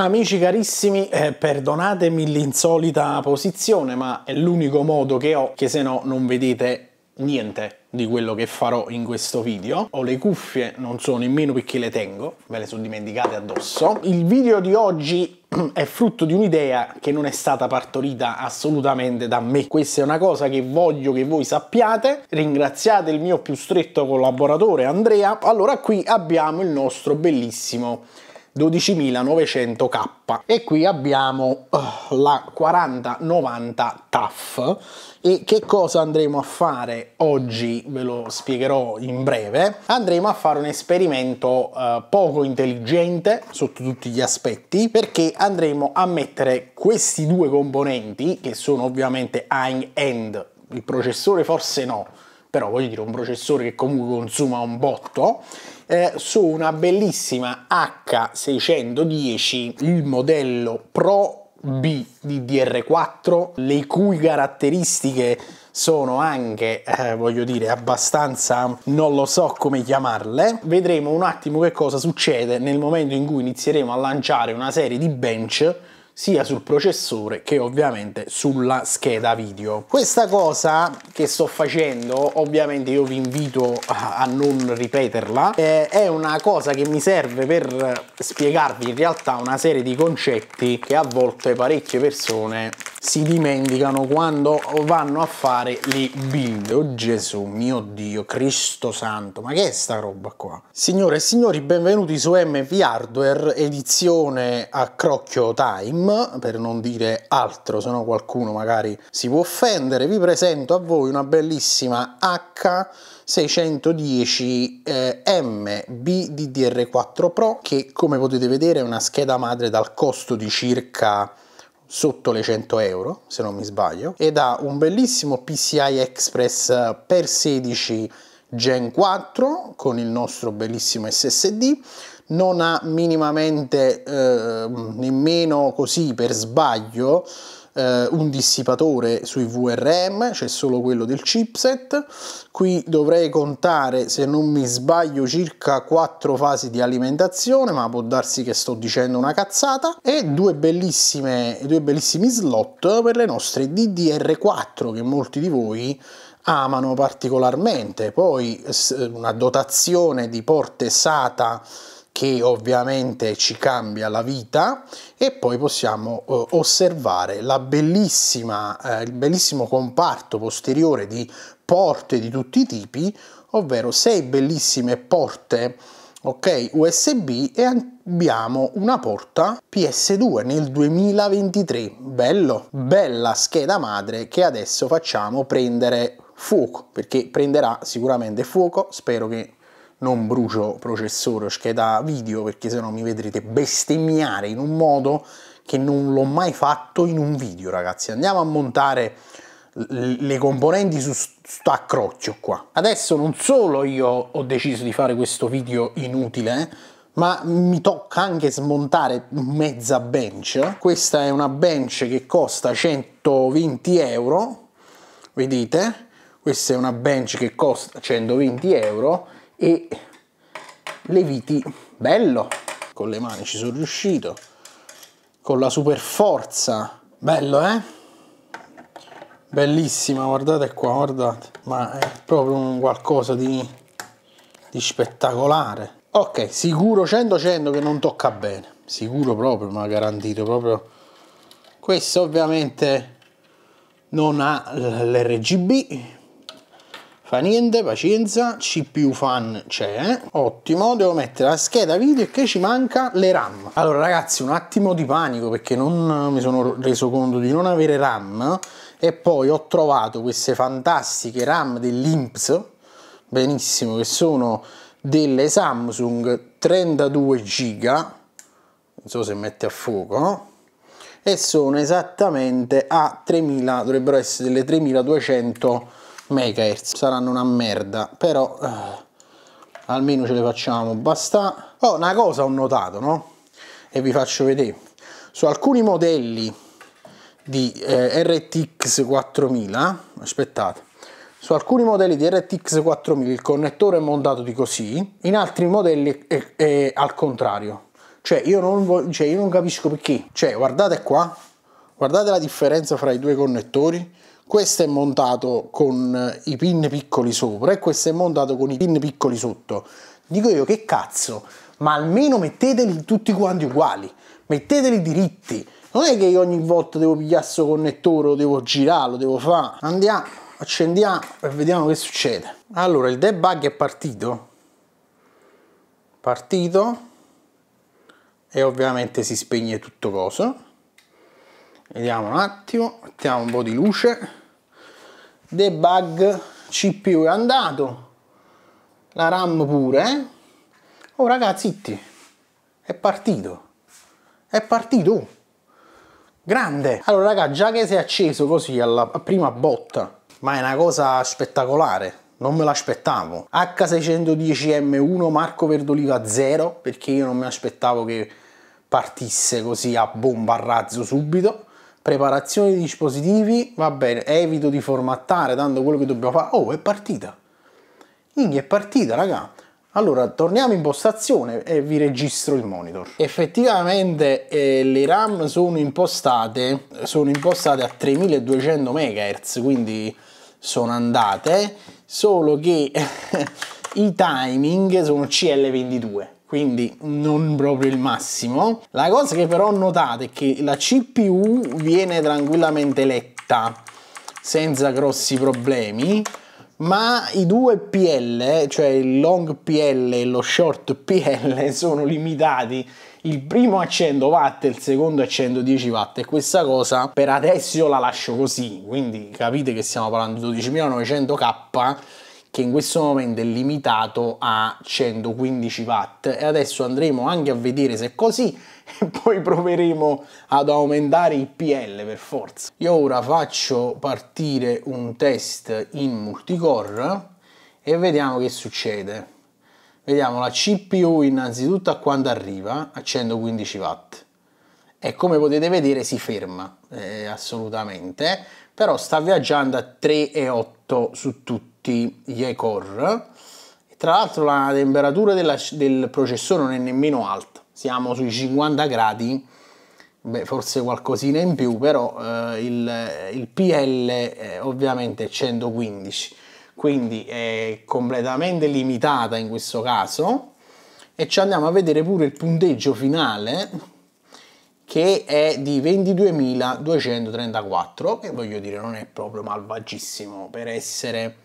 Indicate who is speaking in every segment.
Speaker 1: Amici carissimi, eh, perdonatemi l'insolita posizione, ma è l'unico modo che ho, che se no non vedete niente di quello che farò in questo video. Ho le cuffie, non so nemmeno perché le tengo, me le sono dimenticate addosso. Il video di oggi è frutto di un'idea che non è stata partorita assolutamente da me. Questa è una cosa che voglio che voi sappiate. Ringraziate il mio più stretto collaboratore Andrea. Allora qui abbiamo il nostro bellissimo 12900K e qui abbiamo uh, la 4090 TAF e che cosa andremo a fare oggi ve lo spiegherò in breve andremo a fare un esperimento uh, poco intelligente sotto tutti gli aspetti perché andremo a mettere questi due componenti che sono ovviamente high end il processore forse no però voglio dire un processore che comunque consuma un botto eh, su una bellissima H610, il modello Pro B di DR4, le cui caratteristiche sono anche, eh, voglio dire, abbastanza non lo so come chiamarle. Vedremo un attimo che cosa succede nel momento in cui inizieremo a lanciare una serie di bench sia sul processore che ovviamente sulla scheda video. Questa cosa che sto facendo, ovviamente io vi invito a non ripeterla, eh, è una cosa che mi serve per spiegarvi in realtà una serie di concetti che a volte parecchie persone si dimenticano quando vanno a fare le build. Oh Gesù, mio Dio, Cristo santo, ma che è sta roba qua? Signore e signori, benvenuti su MV Hardware, edizione a crocchio time per non dire altro, se no qualcuno magari si può offendere, vi presento a voi una bellissima H610 eh, MBDDR4 Pro che come potete vedere è una scheda madre dal costo di circa sotto le 100 euro se non mi sbaglio ed ha un bellissimo PCI Express per 16 Gen 4 con il nostro bellissimo SSD non ha minimamente eh, nemmeno così per sbaglio eh, un dissipatore sui VRM, c'è solo quello del chipset. Qui dovrei contare, se non mi sbaglio, circa 4 fasi di alimentazione, ma può darsi che sto dicendo una cazzata. E due, bellissime, due bellissimi slot per le nostre DDR4 che molti di voi amano particolarmente. Poi una dotazione di porte SATA che ovviamente ci cambia la vita e poi possiamo eh, osservare la bellissima, eh, il bellissimo comparto posteriore di porte di tutti i tipi, ovvero sei bellissime porte ok USB e abbiamo una porta PS2 nel 2023 bello bella scheda madre che adesso facciamo prendere fuoco perché prenderà sicuramente fuoco spero che non brucio processore o scheda video perché sennò mi vedrete bestemmiare in un modo che non l'ho mai fatto in un video ragazzi andiamo a montare le componenti su sto accrocchio qua adesso non solo io ho deciso di fare questo video inutile eh, ma mi tocca anche smontare mezza bench questa è una bench che costa 120 euro vedete questa è una bench che costa 120 euro e le viti bello con le mani ci sono riuscito con la super forza bello eh bellissima guardate qua guardate ma è proprio un qualcosa di, di spettacolare ok sicuro 100 100 che non tocca bene sicuro proprio ma garantito proprio questo ovviamente non ha l'RGB fa niente, pazienza, CPU fan c'è, eh? ottimo, devo mettere la scheda video e che ci manca le RAM. Allora ragazzi un attimo di panico perché non eh, mi sono reso conto di non avere RAM e poi ho trovato queste fantastiche RAM dell'Inps, benissimo, che sono delle Samsung 32 giga, non so se mette a fuoco, no? e sono esattamente a 3000, dovrebbero essere delle 3200 megahertz saranno una merda però eh, almeno ce le facciamo basta oh una cosa ho notato no e vi faccio vedere su alcuni modelli di eh, RTX 4000 aspettate su alcuni modelli di RTX 4000 il connettore è montato di così in altri modelli è, è al contrario cioè io, non, cioè io non capisco perché cioè guardate qua guardate la differenza fra i due connettori questo è montato con eh, i pin piccoli sopra e questo è montato con i pin piccoli sotto. Dico io che cazzo, ma almeno metteteli tutti quanti uguali, metteteli diritti. Non è che io ogni volta devo pigliare questo connettore, lo devo girarlo, devo fare. Andiamo, accendiamo e vediamo che succede. Allora, il debug è partito. Partito. E ovviamente si spegne tutto coso. Vediamo un attimo, mettiamo un po' di luce debug CPU è andato, la RAM pure. Eh? Oh ragazzi, zitti, è partito, è partito, grande. Allora raga, già che si è acceso così alla prima botta, ma è una cosa spettacolare, non me l'aspettavo. H610M1 Marco Verdoliva 0, perché io non mi aspettavo che partisse così a bomba a razzo subito preparazione di dispositivi, va bene, evito di formattare tanto quello che dobbiamo fare. Oh, è partita! Quindi è partita, raga! Allora, torniamo in postazione e vi registro il monitor. Effettivamente eh, le RAM sono impostate, sono impostate a 3200 MHz, quindi sono andate, solo che i timing sono CL22 quindi non proprio il massimo. La cosa che però notate è che la CPU viene tranquillamente letta senza grossi problemi, ma i due PL, cioè il long PL e lo short PL, sono limitati il primo a 100 watt e il secondo a 110 watt e questa cosa per adesso io la lascio così quindi capite che stiamo parlando di 12900k che in questo momento è limitato a 115 watt e adesso andremo anche a vedere se è così e poi proveremo ad aumentare il PL per forza. Io ora faccio partire un test in multicore e vediamo che succede. Vediamo la CPU innanzitutto a quando arriva a 115 watt e come potete vedere si ferma eh, assolutamente però sta viaggiando a 3,8 su tutti tutti gli E-Core. Tra l'altro la temperatura della, del processore non è nemmeno alta, siamo sui 50 gradi, beh, forse qualcosina in più, però eh, il, il, PL eh, ovviamente è 115, quindi è completamente limitata in questo caso. E ci andiamo a vedere pure il punteggio finale che è di 22.234, che voglio dire non è proprio malvagissimo per essere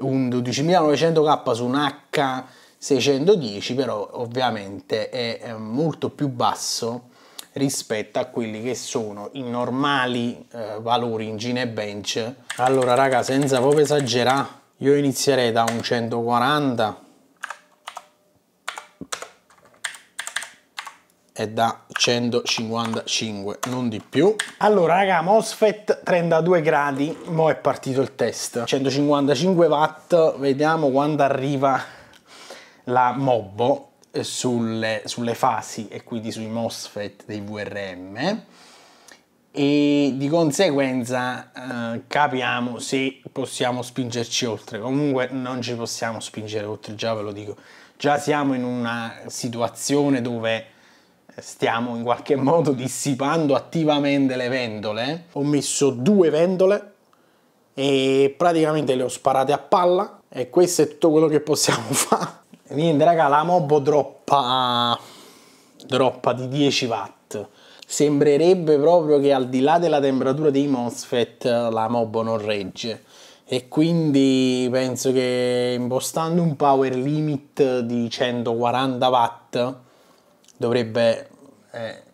Speaker 1: un 12900K su un H610 però ovviamente è eh, molto più basso rispetto a quelli che sono i normali eh, valori in Ginebench. allora raga senza proprio esagerare io inizierei da un 140 è da 155, non di più. Allora raga, MOSFET 32 gradi, mo è partito il test. 155 watt, vediamo quando arriva la Mobbo eh, sulle, sulle fasi e quindi sui MOSFET dei VRM e di conseguenza eh, capiamo se possiamo spingerci oltre. Comunque non ci possiamo spingere oltre, già ve lo dico. Già siamo in una situazione dove stiamo in qualche modo dissipando attivamente le ventole. ho messo due ventole e praticamente le ho sparate a palla e questo è tutto quello che possiamo fare. Niente raga, la Mobo droppa, droppa di 10 watt. Sembrerebbe proprio che al di là della temperatura dei MOSFET la Mobo non regge e quindi penso che impostando un power limit di 140 watt dovrebbe... Eh,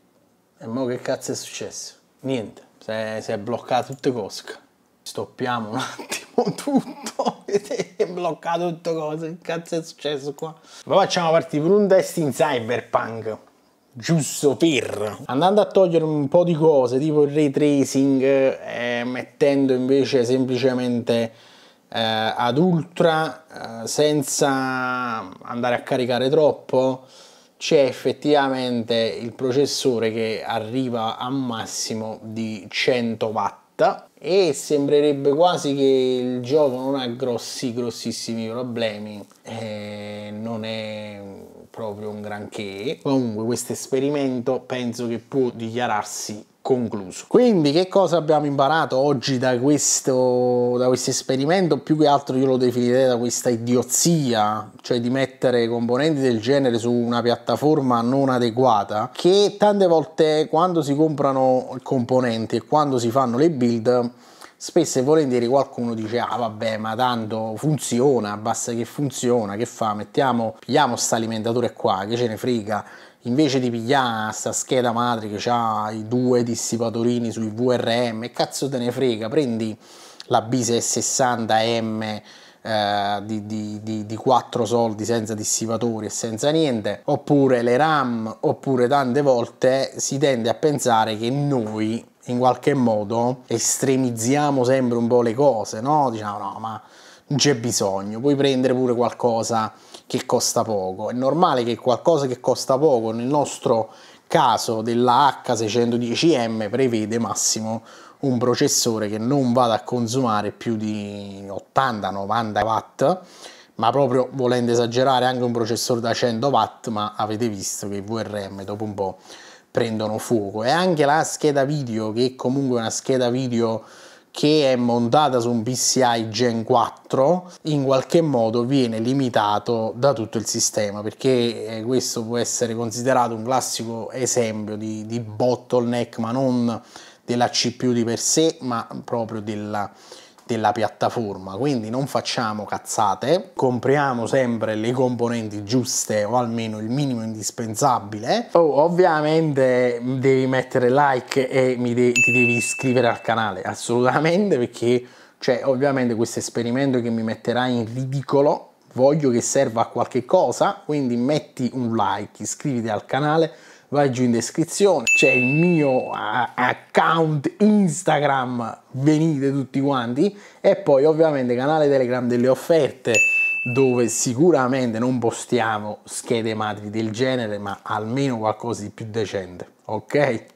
Speaker 1: e mo che cazzo è successo? Niente, si è, si è bloccato tutto cosche. Stoppiamo un attimo tutto, è bloccato tutto cosa, che cazzo è successo qua? Ma facciamo partire per un test in cyberpunk giusto per andando a togliere un po' di cose tipo il ray tracing eh, mettendo invece semplicemente eh, ad ultra eh, senza andare a caricare troppo c'è effettivamente il processore che arriva a un massimo di 100 watt e sembrerebbe quasi che il gioco non ha grossi grossissimi problemi eh, non è proprio un granché comunque questo esperimento penso che può dichiararsi concluso. Quindi che cosa abbiamo imparato oggi da questo, da questo esperimento? Più che altro io lo definirei da questa idiozia, cioè di mettere componenti del genere su una piattaforma non adeguata, che tante volte quando si comprano componenti e quando si fanno le build spesso e volentieri qualcuno dice ah vabbè ma tanto funziona basta che funziona che fa mettiamo pigliamo sta alimentatore qua che ce ne frega invece di pigliare sta scheda madre che ha i due dissipatorini sui VRM, cazzo te ne frega, prendi la b 60 m eh, di, di, di, di 4 soldi senza dissipatori e senza niente, oppure le RAM, oppure tante volte si tende a pensare che noi in qualche modo estremizziamo sempre un po' le cose, no? Diciamo no, ma non c'è bisogno, puoi prendere pure qualcosa che costa poco. È normale che qualcosa che costa poco, nel nostro caso della H610M, prevede massimo un processore che non vada a consumare più di 80-90 watt, ma proprio volendo esagerare anche un processore da 100 watt, ma avete visto che i VRM dopo un po' prendono fuoco e anche la scheda video che comunque è una scheda video che è montata su un PCI Gen 4 in qualche modo viene limitato da tutto il sistema perché eh, questo può essere considerato un classico esempio di, di bottleneck ma non della CPU di per sé ma proprio della, della piattaforma, quindi non facciamo cazzate, compriamo sempre le componenti giuste o almeno il minimo indispensabile. Oh, ovviamente devi mettere like e de ti devi iscrivere al canale, assolutamente perché cioè ovviamente questo esperimento che mi metterà in ridicolo voglio che serva a qualche cosa, quindi metti un like, iscriviti al canale vai giù in descrizione, c'è il mio eh, account Instagram, venite tutti quanti e poi ovviamente canale Telegram delle offerte dove sicuramente non postiamo schede madri del genere ma almeno qualcosa di più decente, ok?